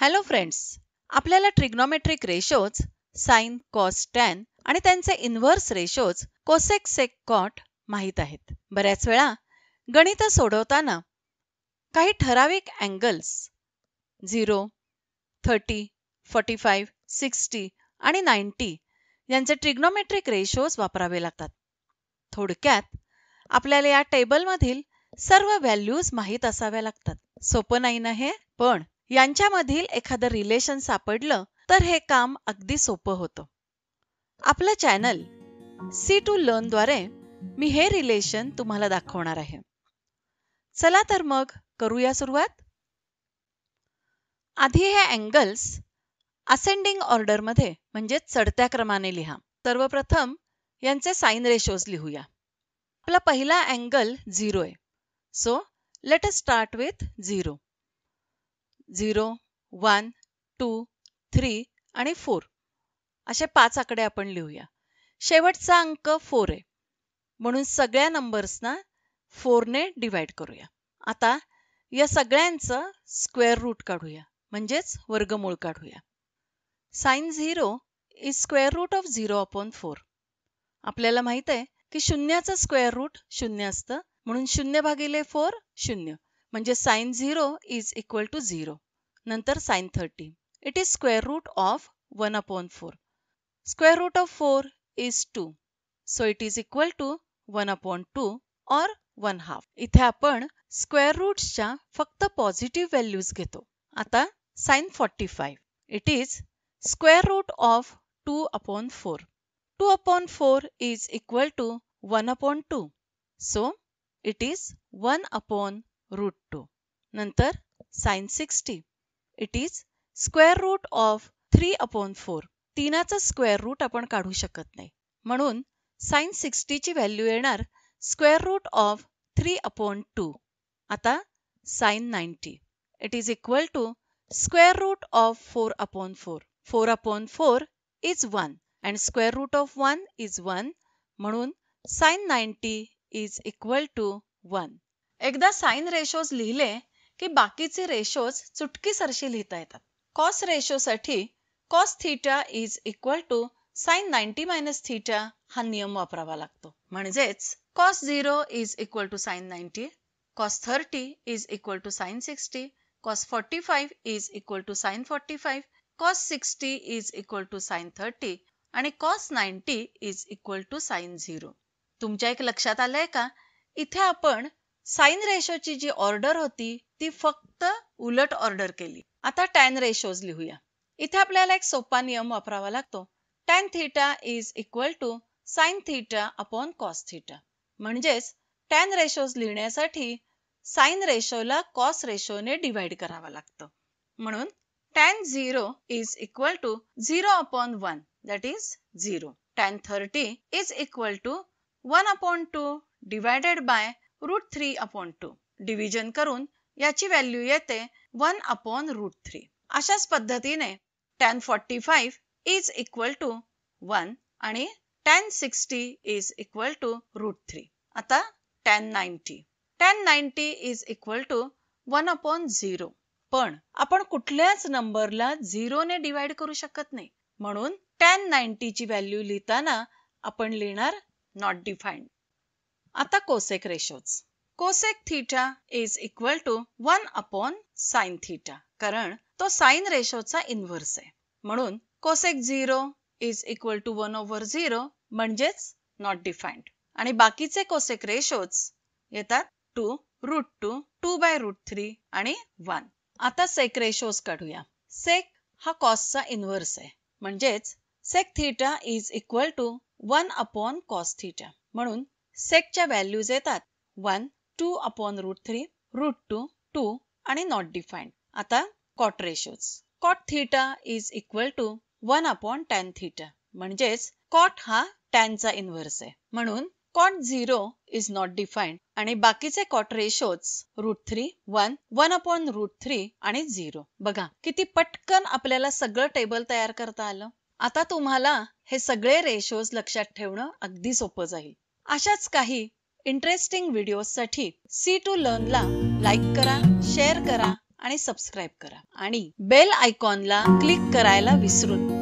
Hello friends आपल्याला trigonometric ratios sine cos tan आणि त्यांचे inverse ratios cosec sec cot माहीत आहेत बऱ्याच वेळा गणित सोडवताना काही ठराविक angles zero thirty forty five sixty आणि नाईन्टी यांचे ट्रिग्नॉमेट्रिक रेशोज वापरावे लागतात थोडक्यात आपल्याला या टेबलमधील सर्व व्हॅल्यूज माहीत असाव्या लागतात सोपं नाही ना हे पण यांच्यामधील एखादं रिलेशन सापडलं तर हे काम अगदी सोपं होतं आपलं चॅनल सी टू लर्नद्वारे मी हे रिलेशन तुम्हाला दाखवणार आहे चला तर मग करूया सुरुवात आधी हे अँगल्स असेंडिंग ऑर्डरमध्ये म्हणजे चढत्या क्रमाने लिहा सर्वप्रथम यांचे साइन रेशोज लिहूया आपला पहिला अँगल झिरो आहे so let us start with zero zero one two three आणि फोर असे पाच आकडे आपण लिहूया शेवटचा अंक फोर आहे म्हणून सगळ्या नंबर्सना फोरने डिवाइड करूया आता या सगळ्यांचं स्क्वेअर रूट काढूया म्हणजेच वर्गमूळ काढूया sine zero is square root of zero upon four आपल्याला माहित आहे की शून्याचं स्क्वेअर रूट शून्य असतं म्हणून शून्य भागिले फोर शून्य म्हणजे sine zero is equal to zero नंतर sine thirty it is square root of one upon four square root of four is two so it is equal to one upon two or one half इथे आपण square रूट्सच्या फक्त positive values घेतो आता sine forty five it is square root of two upon four two upon four is equal to one upon two so it is one upon root 2. नंतर sine sixty it is square root of three upon four तीनाचा square root आपण काढू शकत नाही म्हणून sine सिक्स्टीची value येणार square root of three upon two आता sine ninety it is equal to square root of four upon four four upon four is one and square root of one is one म्हणून sine ninety is equal to one एकदा sine ratios लिहिले की बाकीचे ratios चुटकीसरशी लिहिता येतात cos रेशोसाठी cos theta is equal to sine ninety minus theta हा नियम वापरावा लागतो म्हणजेच cos zero is equal to sine ninety cos thirty is equal to sine sixty cos forty five is equal to sine forty five cos sixty is equal to sine thirty आणि cos ninety is equal to sine zero तुमच्या एक लक्षात आलंय का इथे आपण sine रेशोची जी order होती ती फक्त उलट ऑर्डर केली आता टॅन रेशोज लिहूया इथे आपल्याला एक सोपा नियम वापरावा लागतो tan theta is equal to sine theta upon cos theta म्हणजेच टॅन रेशोज लिहिण्यासाठी साईन रेशोला कॉस रेशोने डिवाइड करावा लागतो म्हणून tan zero is equal to zero upon one that is zero tan thirty is equal to one upon two divided by root three upon two division करून याची value येते one upon root three अशाच पद्धतीने tan forty five is equal to one आणि tan sixty is equal to root three आता tan ninety tan ninety is equal to one upon zero पण आपण कुठल्याच नंबरला झिरोने डिवाइड करू शकत नाही म्हणून टेन नाईन्टीची व्हॅल्यू लिहिताना आपण लिहिणार नॉट डिफाईंड आता cosec ratios cosec theta is equal to one upon sine theta कारण तो साइन रेशोचा इन्व्हर्स आहे म्हणून cosec zero is equal to one over zero म्हणजेच नॉट डिफाइंड आणि बाकीचे कोसेक रेशोज येतात two root two two by root three आणि वन आता सेक रेशोज काढूया सेक हा कॉसचा इन्व्हर्स आहे म्हणजेच sec theta is equal to one upon cos theta म्हणून सेकच्या व्हॅल्यूज येतात one two upon root three root two two आणि नॉट डिफाईंड आता cot ratios cot theta is equal to one upon tan theta म्हणजेच cot हा चा inverse आहे म्हणून cot zero is not defined आणि बाकीचे cot ratios root three one one upon root three आणि झिरो बघा किती पटकन आपल्याला सगळं टेबल तयार करता आलं आता तुम्हाला हे सगळे रेशोज लक्षात ठेवणं अगदी सोपं जाईल अशाच काही इंटरेस्टिंग व्हिडिओसाठी सी टू लर्नला लाईक करा शेअर करा आणि सबस्क्राईब करा आणि बेल आयकॉनला क्लिक करायला विसरून